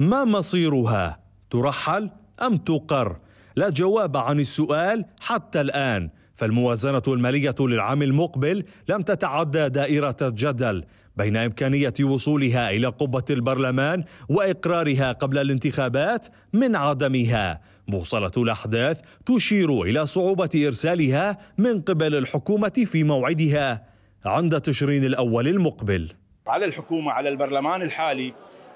ما مصيرها ترحل ام تقر لا جواب عن السؤال حتى الان فالموازنه الماليه للعام المقبل لم تتعدى دائره الجدل بين امكانيه وصولها الى قبه البرلمان واقرارها قبل الانتخابات من عدمها موصله الاحداث تشير الى صعوبه ارسالها من قبل الحكومه في موعدها عند تشرين الاول المقبل على الحكومه على البرلمان الحالي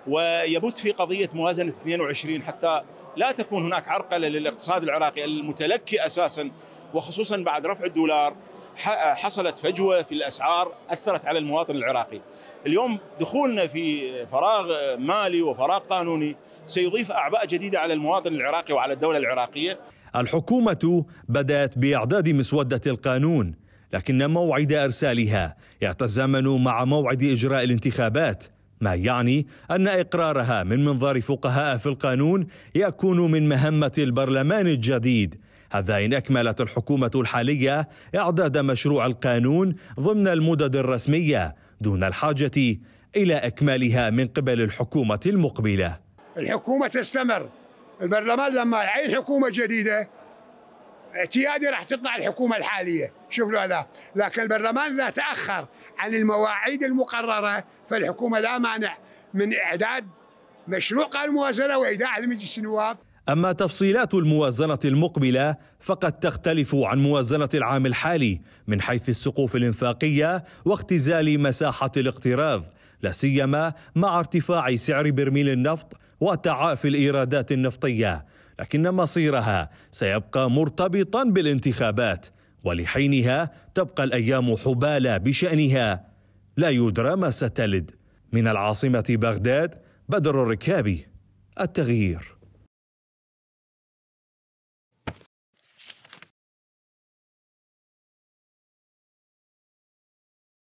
ويبت في قضيه موازنه 22 حتى لا تكون هناك عرقله للاقتصاد العراقي المتلكئ اساسا وخصوصا بعد رفع الدولار حصلت فجوه في الاسعار اثرت على المواطن العراقي. اليوم دخولنا في فراغ مالي وفراغ قانوني سيضيف اعباء جديده على المواطن العراقي وعلى الدوله العراقيه. الحكومه بدات باعداد مسوده القانون لكن موعد ارسالها يتزامن مع موعد اجراء الانتخابات. ما يعني ان اقرارها من منظار فقهاء في القانون يكون من مهمه البرلمان الجديد هذا ان اكملت الحكومه الحاليه اعداد مشروع القانون ضمن المدد الرسميه دون الحاجه الى اكمالها من قبل الحكومه المقبله. الحكومه تستمر، البرلمان لما يعين حكومه جديده اعتيادي راح تطلع الحكومه الحاليه، شوف له هذا، لكن البرلمان اذا تاخر عن المواعيد المقررة فالحكومة لا مانع من إعداد مشروع الموازنة وإيداع لمجلس النواب أما تفصيلات الموازنة المقبلة فقد تختلف عن موازنة العام الحالي من حيث السقوف الإنفاقية واختزال مساحة الاقتراض لا سيما مع ارتفاع سعر برميل النفط وتعافي الإيرادات النفطية لكن مصيرها سيبقى مرتبطا بالانتخابات ولحينها تبقى الايام حبالى بشانها لا يدرى ما ستلد من العاصمه بغداد بدر الركابي التغيير